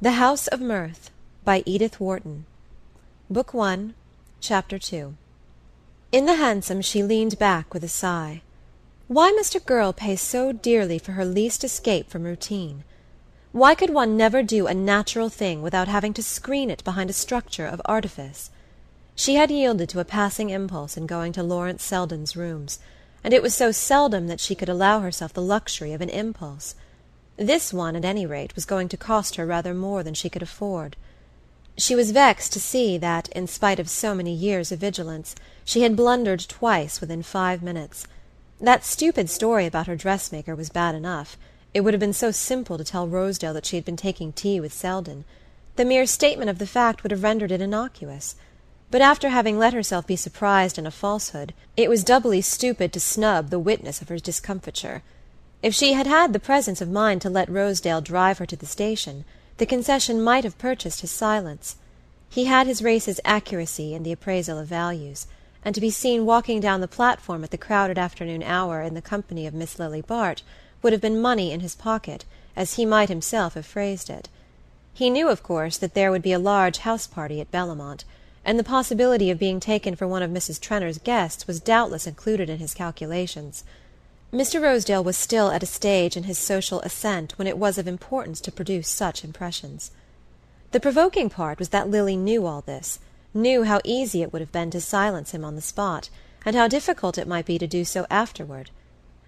THE HOUSE OF MIRTH by Edith Wharton Book I, Chapter 2 In the hansom she leaned back with a sigh. Why must a girl pay so dearly for her least escape from routine? Why could one never do a natural thing without having to screen it behind a structure of artifice? She had yielded to a passing impulse in going to Lawrence Selden's rooms, and it was so seldom that she could allow herself the luxury of an impulse. This one, at any rate, was going to cost her rather more than she could afford. She was vexed to see that, in spite of so many years of vigilance, she had blundered twice within five minutes. That stupid story about her dressmaker was bad enough; it would have been so simple to tell Rosedale that she had been taking tea with Selden. The mere statement of the fact would have rendered it innocuous. But after having let herself be surprised in a falsehood, it was doubly stupid to snub the witness of her discomfiture. If she had had the presence of mind to let Rosedale drive her to the station, the concession might have purchased his silence. He had his race's accuracy in the appraisal of values, and to be seen walking down the platform at the crowded afternoon hour in the company of Miss Lily Bart would have been money in his pocket, as he might himself have phrased it. He knew, of course, that there would be a large house party at Bellamont, and the possibility of being taken for one of Mrs. Trenor's guests was doubtless included in his calculations. Mr. Rosedale was still at a stage in his social ascent when it was of importance to produce such impressions. The provoking part was that Lily knew all this, knew how easy it would have been to silence him on the spot, and how difficult it might be to do so afterward.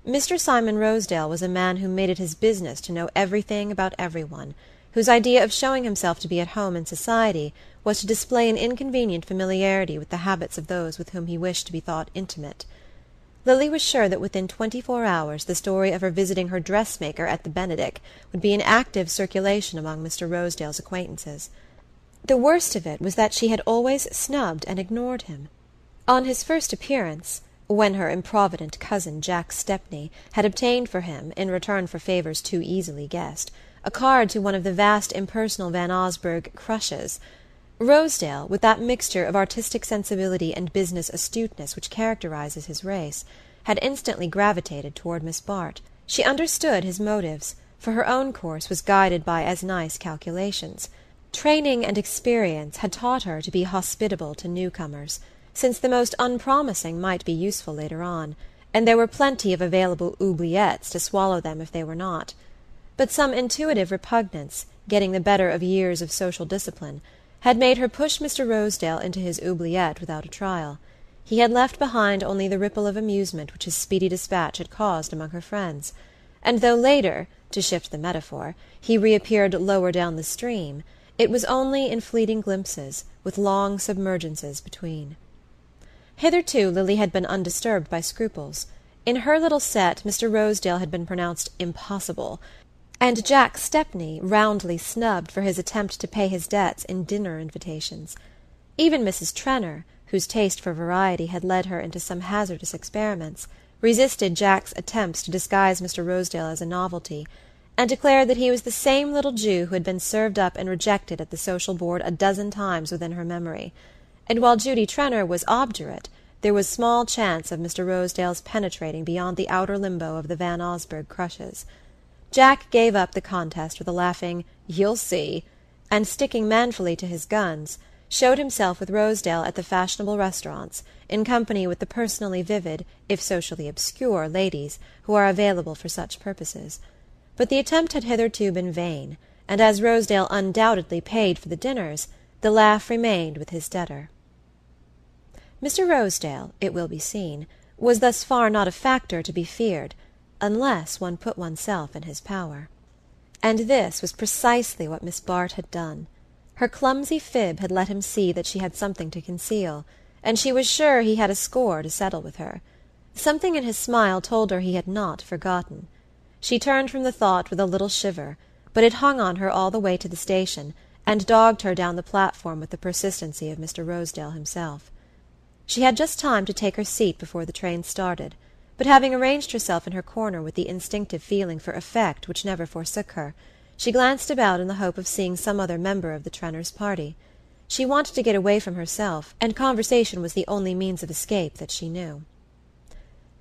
Mr. Simon Rosedale was a man who made it his business to know everything about every one, whose idea of showing himself to be at home in society was to display an inconvenient familiarity with the habits of those with whom he wished to be thought intimate. Lily was sure that within twenty four hours the story of her visiting her dressmaker at the Benedick would be in active circulation among Mr. Rosedale's acquaintances. The worst of it was that she had always snubbed and ignored him. On his first appearance, when her improvident cousin Jack Stepney had obtained for him, in return for favours too easily guessed, a card to one of the vast impersonal Van Osburgh "crushes," Rosedale, with that mixture of artistic sensibility and business astuteness which characterizes his race, had instantly gravitated toward Miss Bart. She understood his motives, for her own course was guided by as nice calculations. Training and experience had taught her to be hospitable to newcomers, since the most unpromising might be useful later on, and there were plenty of available oubliettes to swallow them if they were not. But some intuitive repugnance, getting the better of years of social discipline, had made her push Mr. Rosedale into his oubliette without a trial. He had left behind only the ripple of amusement which his speedy despatch had caused among her friends; and though later, to shift the metaphor, he reappeared lower down the stream, it was only in fleeting glimpses, with long submergences between. Hitherto Lily had been undisturbed by scruples. In her little set Mr. Rosedale had been pronounced impossible and Jack Stepney roundly snubbed for his attempt to pay his debts in dinner invitations. Even Mrs. Trenor, whose taste for variety had led her into some hazardous experiments, resisted Jack's attempts to disguise Mr. Rosedale as a novelty, and declared that he was the same little Jew who had been served up and rejected at the social board a dozen times within her memory; and while Judy Trenor was obdurate, there was small chance of Mr. Rosedale's penetrating beyond the outer limbo of the Van Osburgh crushes. Jack gave up the contest with a laughing "You'll see," and sticking manfully to his guns, showed himself with Rosedale at the fashionable restaurants, in company with the personally vivid, if socially obscure, ladies who are available for such purposes. But the attempt had hitherto been vain, and as Rosedale undoubtedly paid for the dinners, the laugh remained with his debtor. Mr. Rosedale, it will be seen, was thus far not a factor to be feared unless one put oneself in his power. And this was precisely what Miss Bart had done. Her clumsy fib had let him see that she had something to conceal, and she was sure he had a score to settle with her. Something in his smile told her he had not forgotten. She turned from the thought with a little shiver, but it hung on her all the way to the station, and dogged her down the platform with the persistency of Mr. Rosedale himself. She had just time to take her seat before the train started but having arranged herself in her corner with the instinctive feeling for effect which never forsook her, she glanced about in the hope of seeing some other member of the Trenors' party. She wanted to get away from herself, and conversation was the only means of escape that she knew.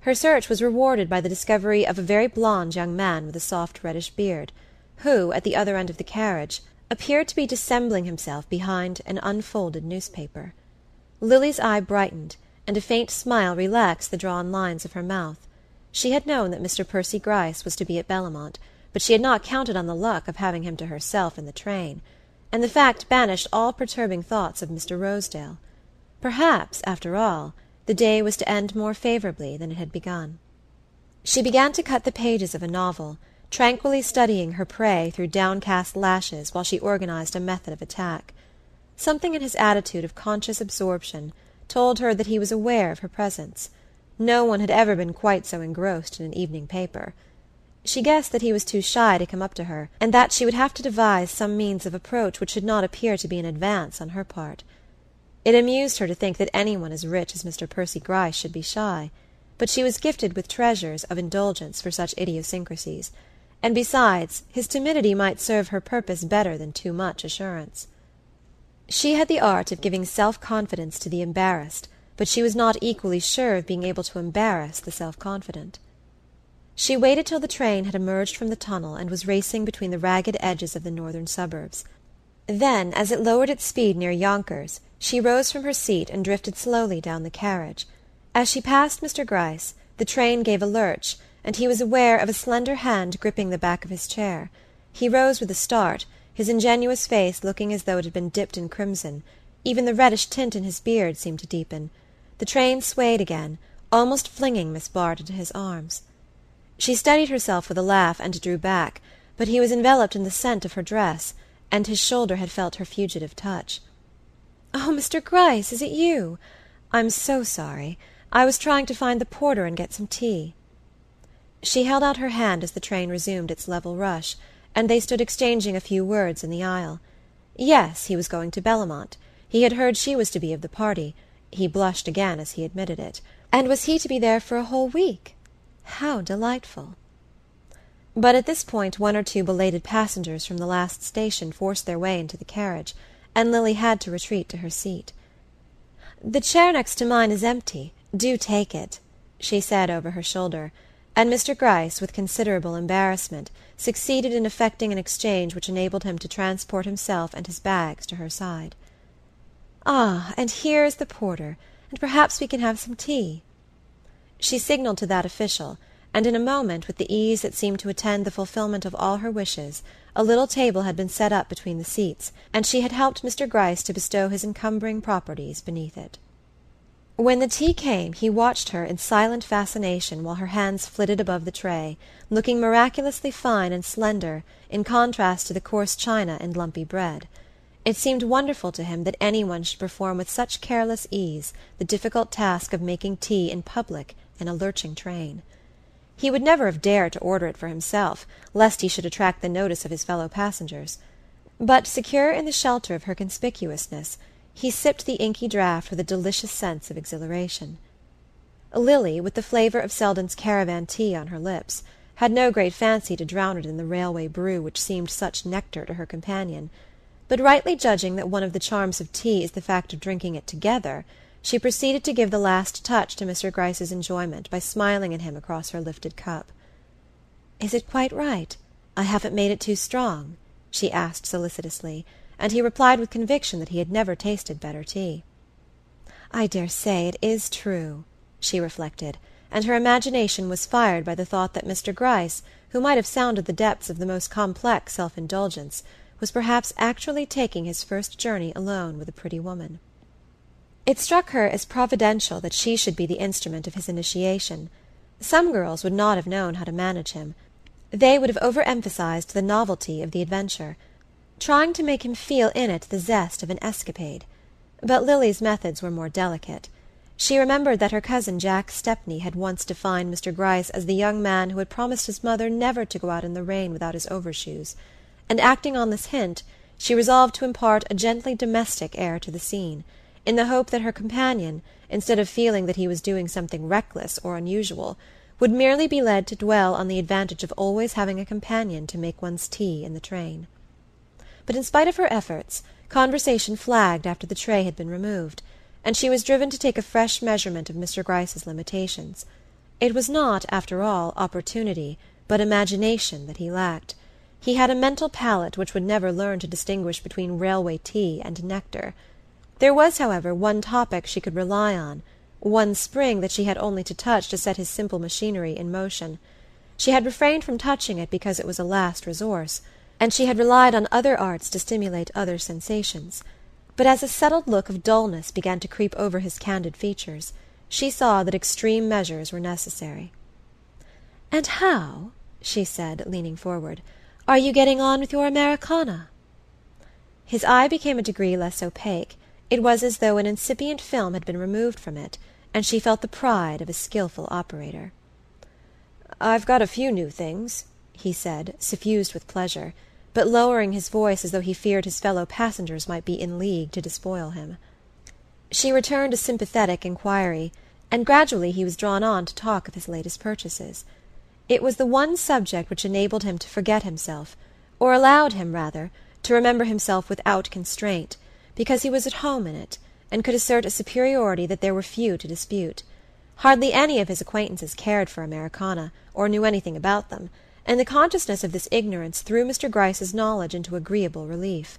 Her search was rewarded by the discovery of a very blond young man with a soft reddish beard, who, at the other end of the carriage, appeared to be dissembling himself behind an unfolded newspaper. Lily's eye brightened, and a faint smile relaxed the drawn lines of her mouth. She had known that Mr. Percy Gryce was to be at Bellomont, but she had not counted on the luck of having him to herself in the train, and the fact banished all perturbing thoughts of Mr. Rosedale. Perhaps, after all, the day was to end more favorably than it had begun. She began to cut the pages of a novel, tranquilly studying her prey through downcast lashes while she organized a method of attack. Something in his attitude of conscious absorption told her that he was aware of her presence. No one had ever been quite so engrossed in an evening paper. She guessed that he was too shy to come up to her, and that she would have to devise some means of approach which should not appear to be an advance on her part. It amused her to think that any one as rich as Mr. Percy Gryce should be shy, but she was gifted with treasures of indulgence for such idiosyncrasies, and besides, his timidity might serve her purpose better than too much assurance. She had the art of giving self confidence to the embarrassed, but she was not equally sure of being able to embarrass the self confident. She waited till the train had emerged from the tunnel and was racing between the ragged edges of the northern suburbs. Then, as it lowered its speed near Yonkers, she rose from her seat and drifted slowly down the carriage. As she passed Mr. Gryce, the train gave a lurch, and he was aware of a slender hand gripping the back of his chair. He rose with a start, his ingenuous face looking as though it had been dipped in crimson; even the reddish tint in his beard seemed to deepen. The train swayed again, almost flinging Miss Bart into his arms. She steadied herself with a laugh and drew back, but he was enveloped in the scent of her dress, and his shoulder had felt her fugitive touch. "Oh, Mr. Gryce, is it you? I'm so sorry. I was trying to find the porter and get some tea." She held out her hand as the train resumed its level rush and they stood exchanging a few words in the aisle. Yes, he was going to Bellamont. He had heard she was to be of the party. He blushed again as he admitted it. And was he to be there for a whole week? How delightful! But at this point one or two belated passengers from the last station forced their way into the carriage, and Lily had to retreat to her seat. The chair next to mine is empty. Do take it, she said over her shoulder, and Mr. Gryce, with considerable embarrassment, succeeded in effecting an exchange which enabled him to transport himself and his bags to her side. "Ah, and here is the porter, and perhaps we can have some tea." She signaled to that official, and in a moment, with the ease that seemed to attend the fulfillment of all her wishes, a little table had been set up between the seats, and she had helped Mr. Gryce to bestow his encumbering properties beneath it. When the tea came he watched her in silent fascination while her hands flitted above the tray, looking miraculously fine and slender in contrast to the coarse china and lumpy bread. It seemed wonderful to him that any one should perform with such careless ease the difficult task of making tea in public in a lurching train. He would never have dared to order it for himself, lest he should attract the notice of his fellow passengers; but, secure in the shelter of her conspicuousness. He sipped the inky draught with a delicious sense of exhilaration. Lily, with the flavor of Selden's caravan tea on her lips, had no great fancy to drown it in the railway brew which seemed such nectar to her companion; but rightly judging that one of the charms of tea is the fact of drinking it together, she proceeded to give the last touch to Mr. Gryce's enjoyment by smiling at him across her lifted cup. "Is it quite right? I haven't made it too strong?" she asked solicitously and he replied with conviction that he had never tasted better tea. "I dare say it is true," she reflected, and her imagination was fired by the thought that Mr. Gryce, who might have sounded the depths of the most complex self indulgence, was perhaps actually taking his first journey alone with a pretty woman. It struck her as providential that she should be the instrument of his initiation. Some girls would not have known how to manage him; they would have overemphasized the novelty of the adventure trying to make him feel in it the zest of an escapade. But Lily's methods were more delicate. She remembered that her cousin Jack Stepney had once defined Mr. Gryce as the young man who had promised his mother never to go out in the rain without his overshoes, and acting on this hint, she resolved to impart a gently domestic air to the scene, in the hope that her companion, instead of feeling that he was doing something reckless or unusual, would merely be led to dwell on the advantage of always having a companion to make one's tea in the train but in spite of her efforts, conversation flagged after the tray had been removed, and she was driven to take a fresh measurement of Mr. Gryce's limitations. It was not, after all, opportunity, but imagination that he lacked. He had a mental palate which would never learn to distinguish between railway tea and nectar. There was, however, one topic she could rely on, one spring that she had only to touch to set his simple machinery in motion. She had refrained from touching it because it was a last resource and she had relied on other arts to stimulate other sensations. But as a settled look of dullness began to creep over his candid features, she saw that extreme measures were necessary. And how, she said, leaning forward, are you getting on with your Americana? His eye became a degree less opaque. It was as though an incipient film had been removed from it, and she felt the pride of a skilful operator. I've got a few new things, he said, suffused with pleasure but lowering his voice as though he feared his fellow passengers might be in league to despoil him. She returned a sympathetic inquiry, and gradually he was drawn on to talk of his latest purchases. It was the one subject which enabled him to forget himself, or allowed him, rather, to remember himself without constraint, because he was at home in it, and could assert a superiority that there were few to dispute. Hardly any of his acquaintances cared for Americana, or knew anything about them, and the consciousness of this ignorance threw Mr. Gryce's knowledge into agreeable relief.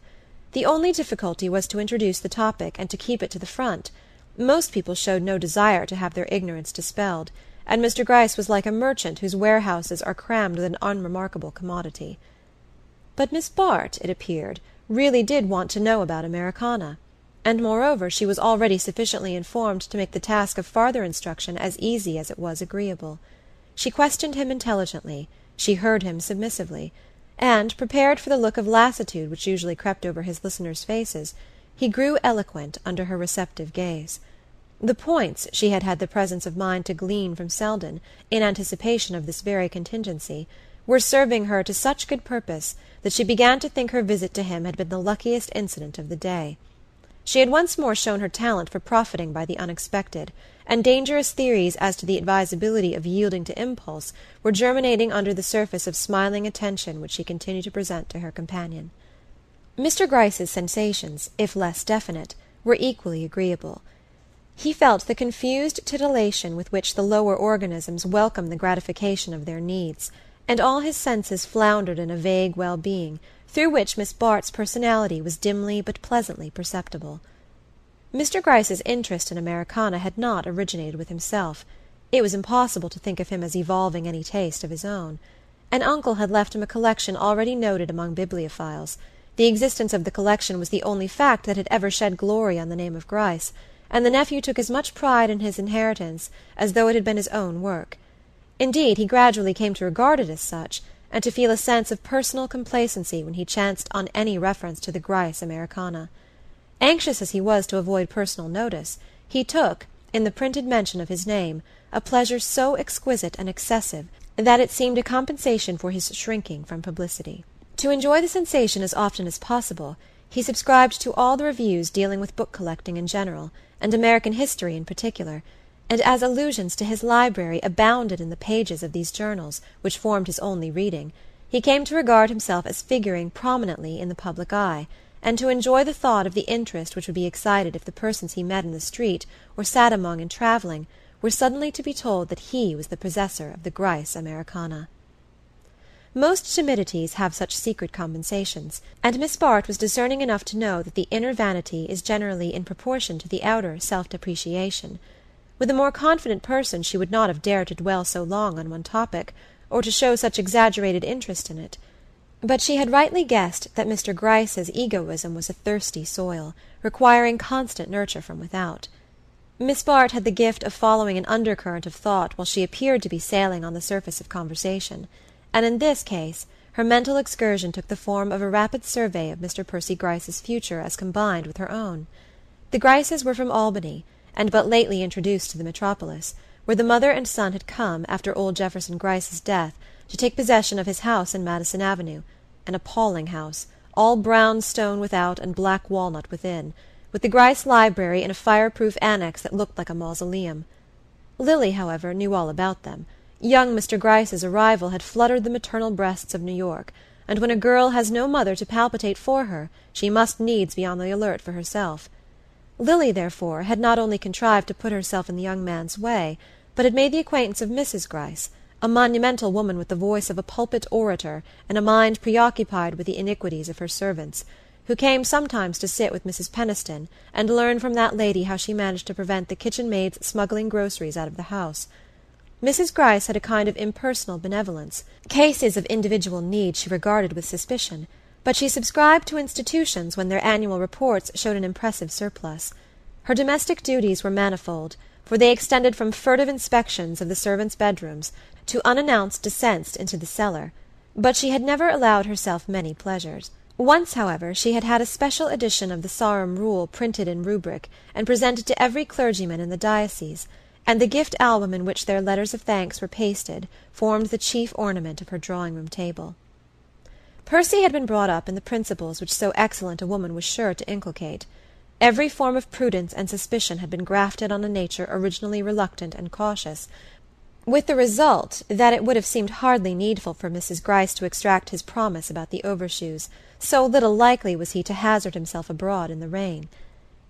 The only difficulty was to introduce the topic and to keep it to the front. Most people showed no desire to have their ignorance dispelled, and Mr. Gryce was like a merchant whose warehouses are crammed with an unremarkable commodity. But Miss Bart, it appeared, really did want to know about Americana, and moreover she was already sufficiently informed to make the task of farther instruction as easy as it was agreeable. She questioned him intelligently she heard him submissively, and, prepared for the look of lassitude which usually crept over his listeners' faces, he grew eloquent under her receptive gaze. The points she had had the presence of mind to glean from Selden, in anticipation of this very contingency, were serving her to such good purpose that she began to think her visit to him had been the luckiest incident of the day. She had once more shown her talent for profiting by the unexpected and dangerous theories as to the advisability of yielding to impulse were germinating under the surface of smiling attention which she continued to present to her companion. Mr. Gryce's sensations, if less definite, were equally agreeable. He felt the confused titillation with which the lower organisms welcome the gratification of their needs, and all his senses floundered in a vague well-being, through which Miss Bart's personality was dimly but pleasantly perceptible. Mr. Gryce's interest in Americana had not originated with himself; it was impossible to think of him as evolving any taste of his own. An uncle had left him a collection already noted among bibliophiles; the existence of the collection was the only fact that had ever shed glory on the name of Gryce, and the nephew took as much pride in his inheritance as though it had been his own work. Indeed, he gradually came to regard it as such, and to feel a sense of personal complacency when he chanced on any reference to the Gryce Americana. Anxious as he was to avoid personal notice, he took, in the printed mention of his name, a pleasure so exquisite and excessive that it seemed a compensation for his shrinking from publicity. To enjoy the sensation as often as possible, he subscribed to all the reviews dealing with book collecting in general, and American history in particular, and as allusions to his library abounded in the pages of these journals, which formed his only reading, he came to regard himself as figuring prominently in the public eye, and to enjoy the thought of the interest which would be excited if the persons he met in the street, or sat among in traveling, were suddenly to be told that he was the possessor of the Grice Americana. Most timidities have such secret compensations, and Miss Bart was discerning enough to know that the inner vanity is generally in proportion to the outer self-depreciation. With a more confident person she would not have dared to dwell so long on one topic, or to show such exaggerated interest in it. But she had rightly guessed that Mr. Gryce's egoism was a thirsty soil, requiring constant nurture from without. Miss Bart had the gift of following an undercurrent of thought while she appeared to be sailing on the surface of conversation, and in this case her mental excursion took the form of a rapid survey of Mr. Percy Gryce's future as combined with her own. The Gryces were from Albany, and but lately introduced to the metropolis, where the mother and son had come after old Jefferson Gryce's death to take possession of his house in Madison Avenue, an appalling house, all brown stone without and black walnut within, with the Grice library in a fireproof annex that looked like a mausoleum. Lily, however, knew all about them. Young Mr. Gryce's arrival had fluttered the maternal breasts of New York, and when a girl has no mother to palpitate for her, she must needs be on the alert for herself. Lily, therefore, had not only contrived to put herself in the young man's way, but had made the acquaintance of Mrs. Gryce, a monumental woman with the voice of a pulpit orator and a mind preoccupied with the iniquities of her servants, who came sometimes to sit with Mrs. Peniston and learn from that lady how she managed to prevent the kitchen maids smuggling groceries out of the house. Mrs. Gryce had a kind of impersonal benevolence. Cases of individual need she regarded with suspicion, but she subscribed to institutions when their annual reports showed an impressive surplus. Her domestic duties were manifold, for they extended from furtive inspections of the servants' bedrooms to unannounced descents into the cellar, but she had never allowed herself many pleasures. Once, however, she had had a special edition of the Sarum Rule printed in rubric and presented to every clergyman in the diocese, and the gift album in which their letters of thanks were pasted formed the chief ornament of her drawing room table. Percy had been brought up in the principles which so excellent a woman was sure to inculcate. Every form of prudence and suspicion had been grafted on a nature originally reluctant and cautious, with the result that it would have seemed hardly needful for Mrs. Gryce to extract his promise about the overshoes, so little likely was he to hazard himself abroad in the rain.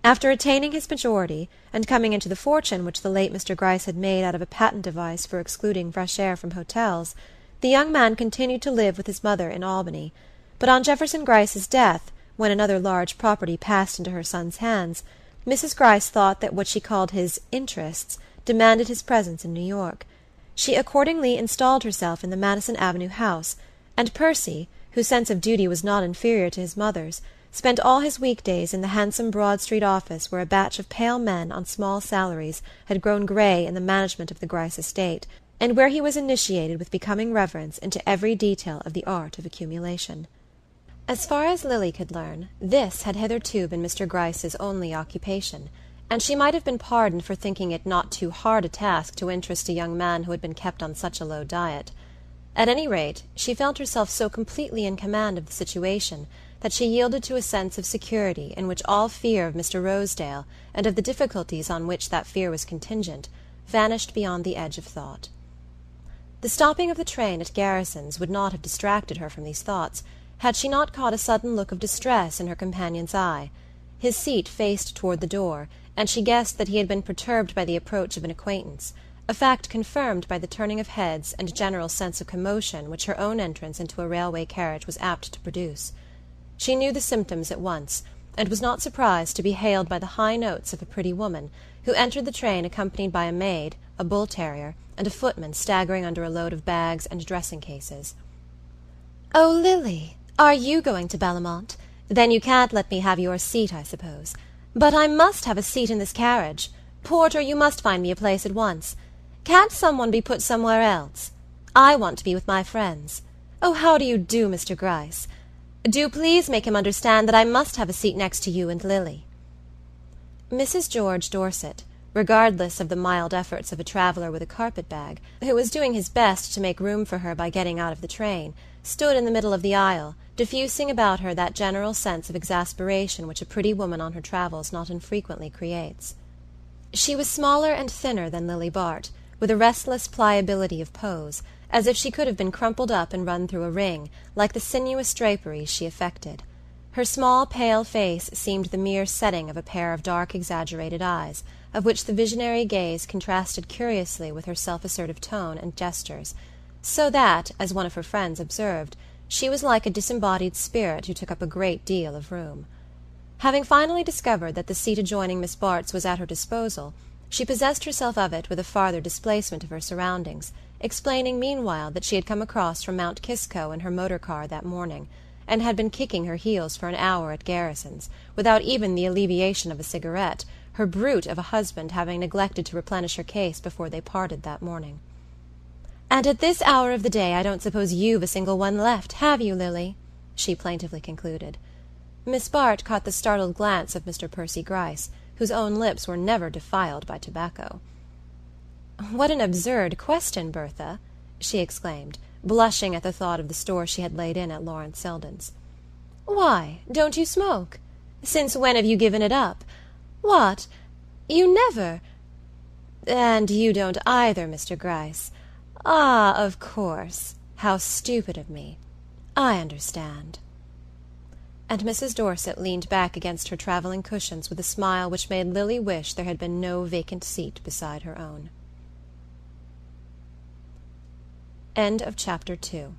After attaining his majority, and coming into the fortune which the late Mr. Gryce had made out of a patent device for excluding fresh air from hotels, the young man continued to live with his mother in Albany, but on Jefferson Gryce's death, when another large property passed into her son's hands, Mrs. Gryce thought that what she called his "interests" demanded his presence in New York, she accordingly installed herself in the Madison Avenue house, and Percy, whose sense of duty was not inferior to his mother's, spent all his week days in the handsome Broad Street office where a batch of pale men on small salaries had grown gray in the management of the Gryce estate, and where he was initiated with becoming reverence into every detail of the art of accumulation. As far as Lily could learn, this had hitherto been Mr. Gryce's only occupation and she might have been pardoned for thinking it not too hard a task to interest a young man who had been kept on such a low diet. At any rate, she felt herself so completely in command of the situation that she yielded to a sense of security in which all fear of Mr. Rosedale, and of the difficulties on which that fear was contingent, vanished beyond the edge of thought. The stopping of the train at Garrison's would not have distracted her from these thoughts had she not caught a sudden look of distress in her companion's eye. His seat faced toward the door, and she guessed that he had been perturbed by the approach of an acquaintance, a fact confirmed by the turning of heads and general sense of commotion which her own entrance into a railway carriage was apt to produce. She knew the symptoms at once, and was not surprised to be hailed by the high notes of a pretty woman, who entered the train accompanied by a maid, a bull terrier, and a footman staggering under a load of bags and dressing cases. "Oh, Lily, are you going to Bellomont? Then you can't let me have your seat, I suppose. But I must have a seat in this carriage. Porter, you must find me a place at once. Can't some one be put somewhere else? I want to be with my friends. Oh, how do you do, Mr. Gryce? Do please make him understand that I must have a seat next to you and Lily. Mrs. George Dorset, regardless of the mild efforts of a traveler with a carpet bag, who was doing his best to make room for her by getting out of the train, stood in the middle of the aisle, diffusing about her that general sense of exasperation which a pretty woman on her travels not infrequently creates. She was smaller and thinner than Lily Bart, with a restless pliability of pose, as if she could have been crumpled up and run through a ring, like the sinuous draperies she affected. Her small pale face seemed the mere setting of a pair of dark exaggerated eyes, of which the visionary gaze contrasted curiously with her self assertive tone and gestures, so that, as one of her friends observed, she was like a disembodied spirit who took up a great deal of room. Having finally discovered that the seat adjoining Miss Bart's was at her disposal, she possessed herself of it with a farther displacement of her surroundings, explaining meanwhile that she had come across from Mount Kisco in her motor car that morning, and had been kicking her heels for an hour at Garrison's, without even the alleviation of a cigarette her brute of a husband having neglected to replenish her case before they parted that morning. "And at this hour of the day I don't suppose you've a single one left, have you, Lily?" she plaintively concluded. Miss Bart caught the startled glance of Mr. Percy Gryce, whose own lips were never defiled by tobacco. "What an absurd question, Bertha!" she exclaimed, blushing at the thought of the store she had laid in at Lawrence Selden's. "Why, don't you smoke? Since when have you given it up? "What! You never And you don't either, Mr. Gryce? Ah, of course; how stupid of me! I understand." And Mrs. Dorset leaned back against her traveling cushions with a smile which made Lily wish there had been no vacant seat beside her own. Chapter two.